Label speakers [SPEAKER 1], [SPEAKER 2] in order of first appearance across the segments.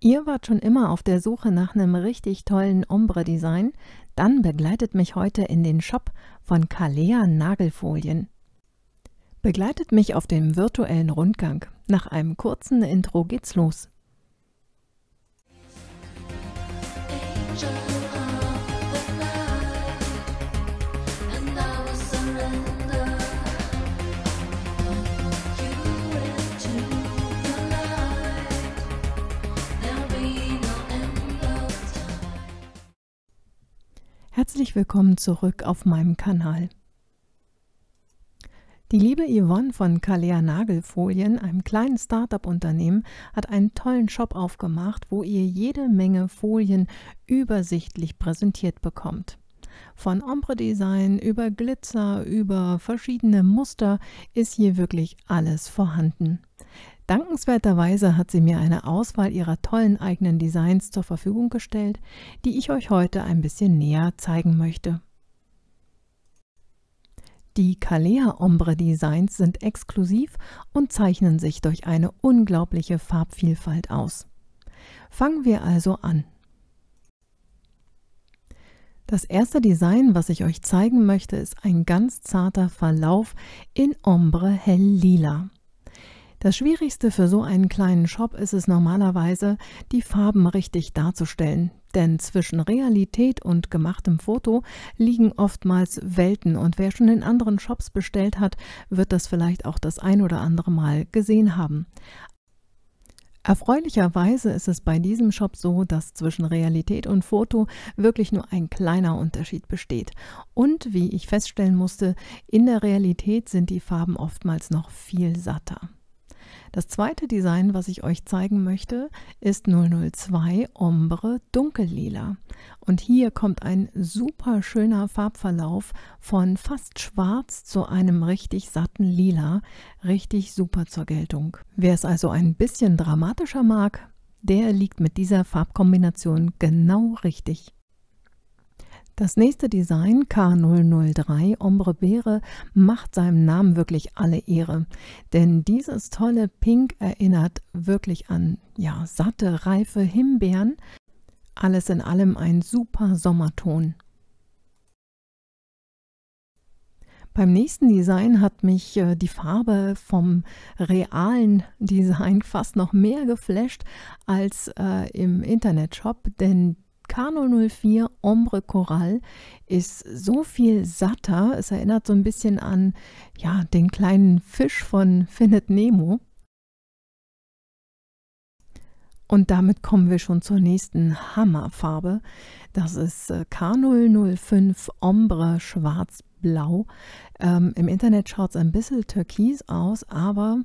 [SPEAKER 1] Ihr wart schon immer auf der Suche nach einem richtig tollen Ombre-Design? Dann begleitet mich heute in den Shop von Kalea Nagelfolien. Begleitet mich auf dem virtuellen Rundgang. Nach einem kurzen Intro geht's los. Angel. Herzlich willkommen zurück auf meinem Kanal. Die liebe Yvonne von Kalea Nagelfolien, einem kleinen startup unternehmen hat einen tollen Shop aufgemacht, wo ihr jede Menge Folien übersichtlich präsentiert bekommt. Von Ombre-Design über Glitzer, über verschiedene Muster ist hier wirklich alles vorhanden. Dankenswerterweise hat sie mir eine Auswahl ihrer tollen eigenen Designs zur Verfügung gestellt, die ich euch heute ein bisschen näher zeigen möchte. Die Kalea Ombre Designs sind exklusiv und zeichnen sich durch eine unglaubliche Farbvielfalt aus. Fangen wir also an. Das erste Design, was ich euch zeigen möchte, ist ein ganz zarter Verlauf in Ombre Hell Lila. Das Schwierigste für so einen kleinen Shop ist es normalerweise, die Farben richtig darzustellen. Denn zwischen Realität und gemachtem Foto liegen oftmals Welten und wer schon in anderen Shops bestellt hat, wird das vielleicht auch das ein oder andere Mal gesehen haben. Erfreulicherweise ist es bei diesem Shop so, dass zwischen Realität und Foto wirklich nur ein kleiner Unterschied besteht. Und wie ich feststellen musste, in der Realität sind die Farben oftmals noch viel satter. Das zweite Design, was ich euch zeigen möchte, ist 002 Ombre Dunkellila. Und hier kommt ein super schöner Farbverlauf von fast schwarz zu einem richtig satten Lila. Richtig super zur Geltung. Wer es also ein bisschen dramatischer mag, der liegt mit dieser Farbkombination genau richtig. Das nächste Design K003 Ombre Beere macht seinem Namen wirklich alle Ehre, denn dieses tolle Pink erinnert wirklich an ja, satte, reife Himbeeren. Alles in allem ein super Sommerton. Beim nächsten Design hat mich äh, die Farbe vom realen Design fast noch mehr geflasht als äh, im Internetshop, denn K004 Ombre Coral ist so viel satter. Es erinnert so ein bisschen an ja, den kleinen Fisch von Findet Nemo. Und damit kommen wir schon zur nächsten Hammerfarbe. Das ist K005 äh, Ombre Schwarz-Blau. Ähm, Im Internet schaut es ein bisschen türkis aus, aber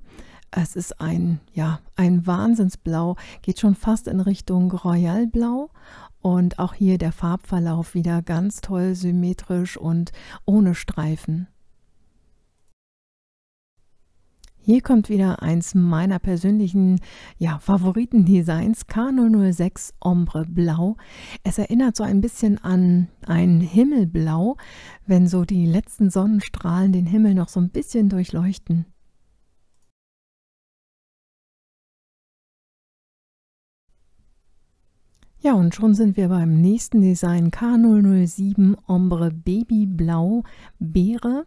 [SPEAKER 1] es ist ein, ja, ein Wahnsinnsblau, geht schon fast in Richtung Royal Blau. Und auch hier der Farbverlauf wieder ganz toll symmetrisch und ohne Streifen. Hier kommt wieder eins meiner persönlichen ja, Favoriten-Designs, K006 Ombre Blau. Es erinnert so ein bisschen an ein Himmelblau, wenn so die letzten Sonnenstrahlen den Himmel noch so ein bisschen durchleuchten. Ja, und schon sind wir beim nächsten Design K007 Ombre Baby Blau Beere.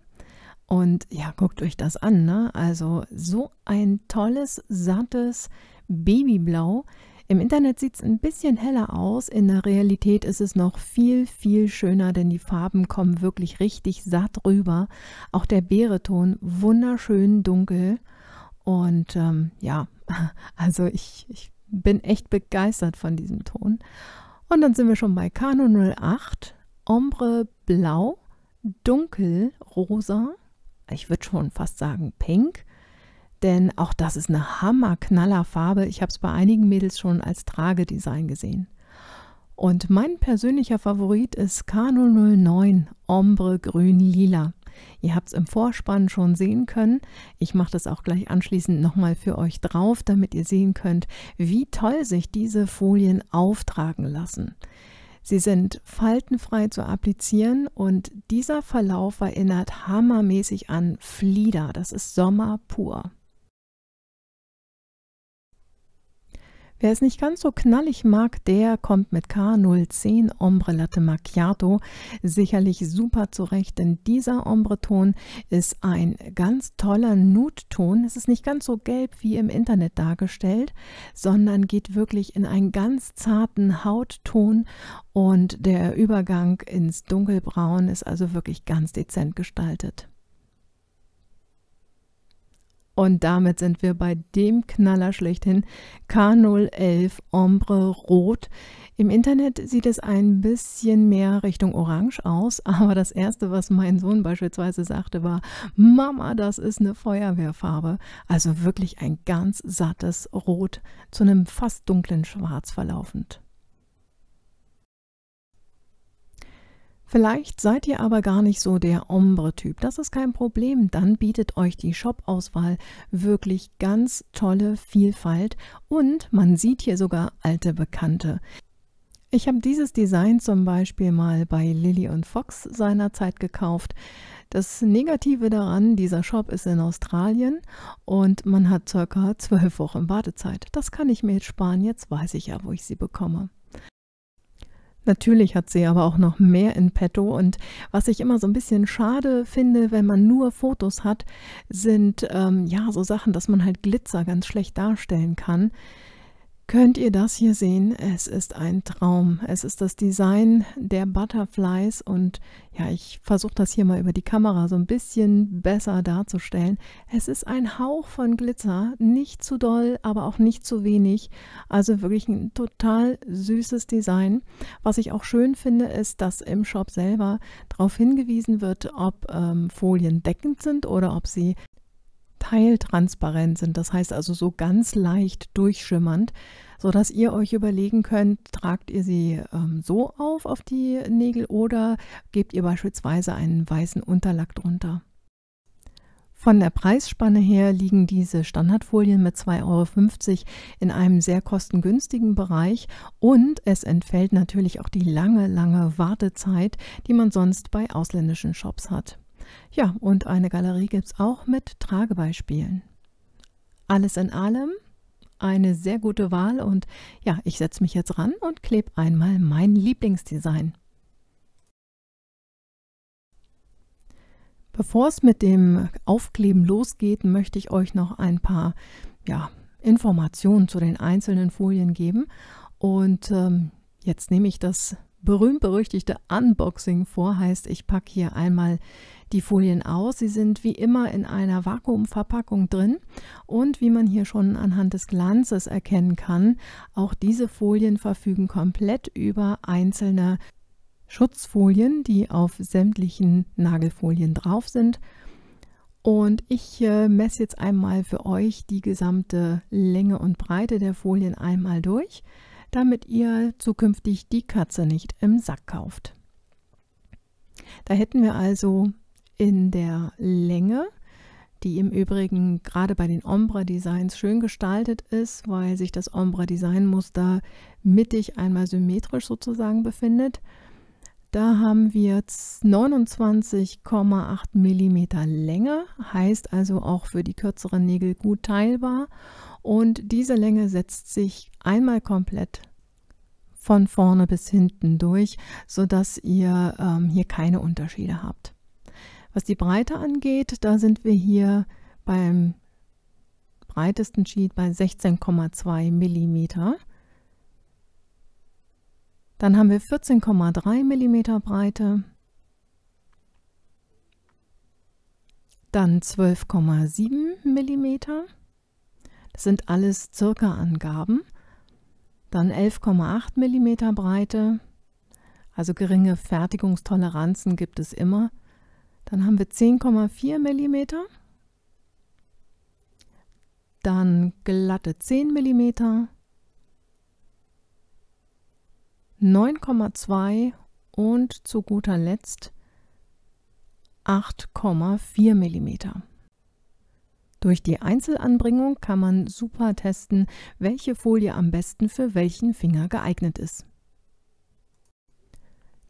[SPEAKER 1] Und ja, guckt euch das an. Ne? Also so ein tolles, sattes Babyblau. Im Internet sieht es ein bisschen heller aus, in der Realität ist es noch viel, viel schöner, denn die Farben kommen wirklich richtig satt rüber. Auch der Beereton wunderschön dunkel und ähm, ja, also ich, ich bin echt begeistert von diesem Ton. Und dann sind wir schon bei Kano 08, Ombre Blau, Dunkel Rosa, ich würde schon fast sagen Pink, denn auch das ist eine hammerknaller Farbe. Ich habe es bei einigen Mädels schon als Tragedesign gesehen. Und mein persönlicher Favorit ist Kano 09 Ombre Grün Lila. Ihr habt es im Vorspann schon sehen können. Ich mache das auch gleich anschließend nochmal für euch drauf, damit ihr sehen könnt, wie toll sich diese Folien auftragen lassen. Sie sind faltenfrei zu applizieren und dieser Verlauf erinnert hammermäßig an Flieder. Das ist Sommer pur. Wer es nicht ganz so knallig mag, der kommt mit K010 Ombre Latte Macchiato sicherlich super zurecht, denn dieser Ombre-Ton ist ein ganz toller Nude-Ton. Es ist nicht ganz so gelb wie im Internet dargestellt, sondern geht wirklich in einen ganz zarten Hautton und der Übergang ins Dunkelbraun ist also wirklich ganz dezent gestaltet. Und damit sind wir bei dem Knaller schlechthin, K011 Ombre Rot. Im Internet sieht es ein bisschen mehr Richtung Orange aus, aber das Erste, was mein Sohn beispielsweise sagte, war, Mama, das ist eine Feuerwehrfarbe. Also wirklich ein ganz sattes Rot zu einem fast dunklen Schwarz verlaufend. Vielleicht seid ihr aber gar nicht so der Ombre-Typ. Das ist kein Problem. Dann bietet euch die Shop-Auswahl wirklich ganz tolle Vielfalt und man sieht hier sogar alte Bekannte. Ich habe dieses Design zum Beispiel mal bei Lilly und Fox seinerzeit gekauft. Das Negative daran, dieser Shop ist in Australien und man hat circa 12 Wochen Wartezeit. Das kann ich mir jetzt sparen, jetzt weiß ich ja, wo ich sie bekomme. Natürlich hat sie aber auch noch mehr in petto und was ich immer so ein bisschen schade finde, wenn man nur Fotos hat, sind ähm, ja so Sachen, dass man halt Glitzer ganz schlecht darstellen kann könnt ihr das hier sehen. Es ist ein Traum. Es ist das Design der Butterflies und ja, ich versuche das hier mal über die Kamera so ein bisschen besser darzustellen. Es ist ein Hauch von Glitzer, nicht zu doll, aber auch nicht zu wenig. Also wirklich ein total süßes Design. Was ich auch schön finde, ist, dass im Shop selber darauf hingewiesen wird, ob ähm, Folien deckend sind oder ob sie teiltransparent sind, das heißt also so ganz leicht durchschimmernd, sodass ihr euch überlegen könnt, tragt ihr sie ähm, so auf, auf die Nägel oder gebt ihr beispielsweise einen weißen Unterlack drunter. Von der Preisspanne her liegen diese Standardfolien mit 2,50 Euro in einem sehr kostengünstigen Bereich und es entfällt natürlich auch die lange, lange Wartezeit, die man sonst bei ausländischen Shops hat. Ja, und eine Galerie gibt es auch mit Tragebeispielen. Alles in allem eine sehr gute Wahl und ja, ich setze mich jetzt ran und klebe einmal mein Lieblingsdesign. Bevor es mit dem Aufkleben losgeht, möchte ich euch noch ein paar ja, Informationen zu den einzelnen Folien geben. Und ähm, jetzt nehme ich das berühmt-berüchtigte Unboxing vor. Heißt, ich packe hier einmal die Folien aus. Sie sind wie immer in einer Vakuumverpackung drin und wie man hier schon anhand des Glanzes erkennen kann, auch diese Folien verfügen komplett über einzelne Schutzfolien, die auf sämtlichen Nagelfolien drauf sind. Und ich äh, messe jetzt einmal für euch die gesamte Länge und Breite der Folien einmal durch damit ihr zukünftig die Katze nicht im Sack kauft. Da hätten wir also in der Länge, die im Übrigen gerade bei den Ombra-Designs schön gestaltet ist, weil sich das ombra designmuster mittig einmal symmetrisch sozusagen befindet. Da haben wir 29,8 mm Länge, heißt also auch für die kürzeren Nägel gut teilbar und diese Länge setzt sich einmal komplett von vorne bis hinten durch, sodass ihr ähm, hier keine Unterschiede habt. Was die Breite angeht, da sind wir hier beim breitesten Sheet bei 16,2 mm. Dann haben wir 14,3 mm Breite. Dann 12,7 mm. Das sind alles circa Angaben. Dann 11,8 mm Breite, also geringe Fertigungstoleranzen gibt es immer. Dann haben wir 10,4 mm, dann glatte 10 mm, 9,2 und zu guter Letzt 8,4 mm. Durch die Einzelanbringung kann man super testen, welche Folie am besten für welchen Finger geeignet ist.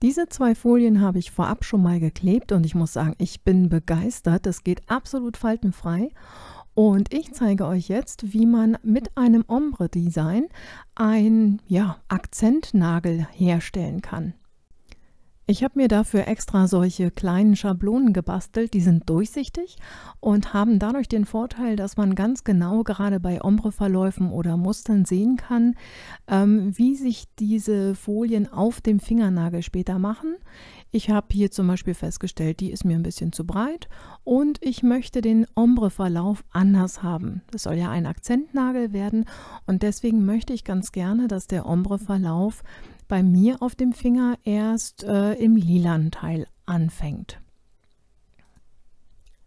[SPEAKER 1] Diese zwei Folien habe ich vorab schon mal geklebt und ich muss sagen, ich bin begeistert. Es geht absolut faltenfrei. Und ich zeige euch jetzt, wie man mit einem Ombre-Design einen ja, Akzentnagel herstellen kann. Ich habe mir dafür extra solche kleinen Schablonen gebastelt, die sind durchsichtig und haben dadurch den Vorteil, dass man ganz genau gerade bei Ombreverläufen oder Mustern sehen kann, ähm, wie sich diese Folien auf dem Fingernagel später machen. Ich habe hier zum Beispiel festgestellt, die ist mir ein bisschen zu breit und ich möchte den Ombreverlauf anders haben. Das soll ja ein Akzentnagel werden und deswegen möchte ich ganz gerne, dass der Ombreverlauf bei mir auf dem Finger erst äh, im lilanen Teil anfängt.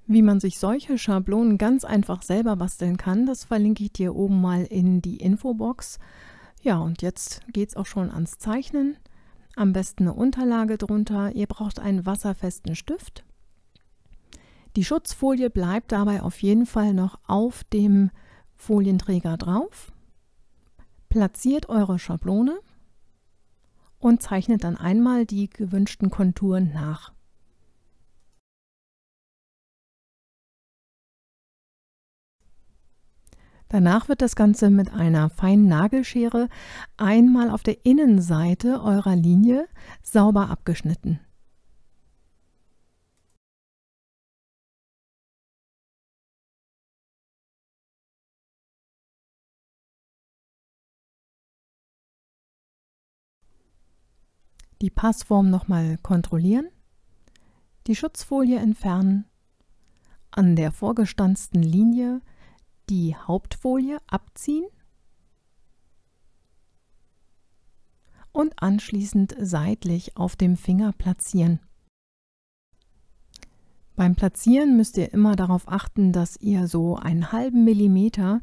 [SPEAKER 1] Wie man sich solche Schablonen ganz einfach selber basteln kann, das verlinke ich dir oben mal in die Infobox. Ja, und jetzt geht es auch schon ans Zeichnen. Am besten eine Unterlage drunter. Ihr braucht einen wasserfesten Stift. Die Schutzfolie bleibt dabei auf jeden Fall noch auf dem Folienträger drauf. Platziert eure Schablone und zeichnet dann einmal die gewünschten Konturen nach. Danach wird das Ganze mit einer feinen Nagelschere einmal auf der Innenseite eurer Linie sauber abgeschnitten. die Passform nochmal kontrollieren, die Schutzfolie entfernen, an der vorgestanzten Linie die Hauptfolie abziehen und anschließend seitlich auf dem Finger platzieren. Beim Platzieren müsst ihr immer darauf achten, dass ihr so einen halben Millimeter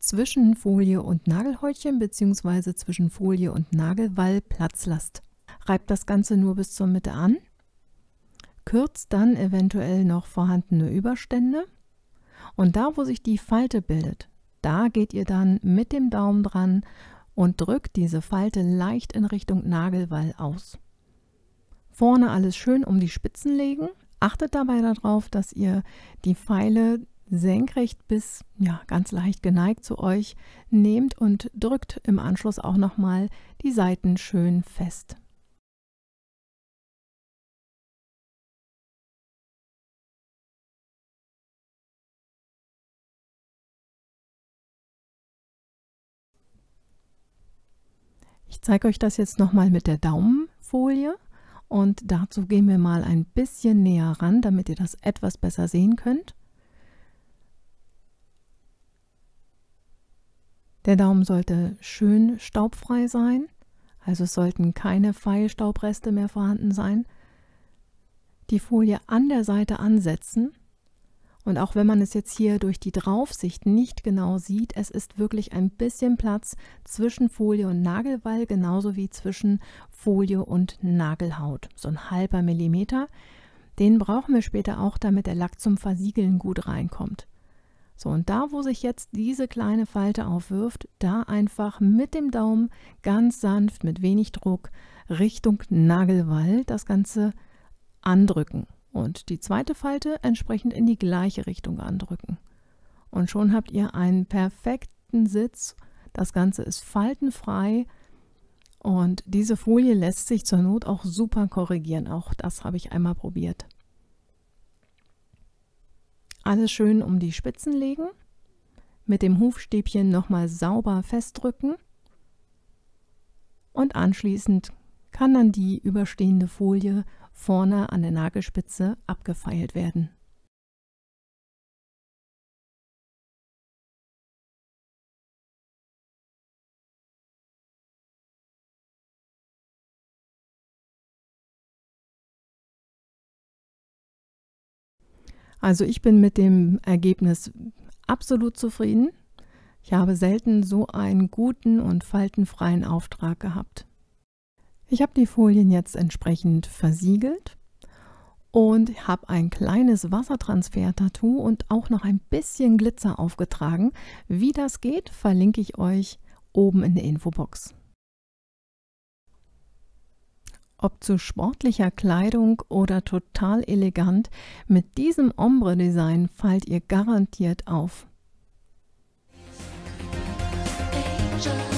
[SPEAKER 1] zwischen Folie und Nagelhäutchen bzw. zwischen Folie und Nagelwall Platz lasst. Reibt das Ganze nur bis zur Mitte an, kürzt dann eventuell noch vorhandene Überstände und da, wo sich die Falte bildet, da geht ihr dann mit dem Daumen dran und drückt diese Falte leicht in Richtung Nagelwall aus. Vorne alles schön um die Spitzen legen. Achtet dabei darauf, dass ihr die Pfeile senkrecht bis ja ganz leicht geneigt zu euch nehmt und drückt im Anschluss auch nochmal die Seiten schön fest. Ich zeige euch das jetzt nochmal mit der Daumenfolie und dazu gehen wir mal ein bisschen näher ran, damit ihr das etwas besser sehen könnt. Der Daumen sollte schön staubfrei sein, also es sollten keine Pfeilstaubreste mehr vorhanden sein. Die Folie an der Seite ansetzen und auch wenn man es jetzt hier durch die Draufsicht nicht genau sieht, es ist wirklich ein bisschen Platz zwischen Folie und Nagelwall, genauso wie zwischen Folie und Nagelhaut, so ein halber Millimeter. Den brauchen wir später auch, damit der Lack zum Versiegeln gut reinkommt. So, und da, wo sich jetzt diese kleine Falte aufwirft, da einfach mit dem Daumen ganz sanft, mit wenig Druck, Richtung Nagelwall das Ganze andrücken. Und die zweite Falte entsprechend in die gleiche Richtung andrücken. Und schon habt ihr einen perfekten Sitz. Das Ganze ist faltenfrei. Und diese Folie lässt sich zur Not auch super korrigieren. Auch das habe ich einmal probiert. Alles schön um die Spitzen legen, mit dem Hufstäbchen nochmal sauber festdrücken und anschließend kann dann die überstehende Folie vorne an der Nagelspitze abgefeilt werden. Also ich bin mit dem Ergebnis absolut zufrieden. Ich habe selten so einen guten und faltenfreien Auftrag gehabt. Ich habe die Folien jetzt entsprechend versiegelt und habe ein kleines Wassertransfer-Tattoo und auch noch ein bisschen Glitzer aufgetragen. Wie das geht, verlinke ich euch oben in der Infobox. Ob zu sportlicher Kleidung oder total elegant, mit diesem Ombre-Design fallt ihr garantiert auf. Angel.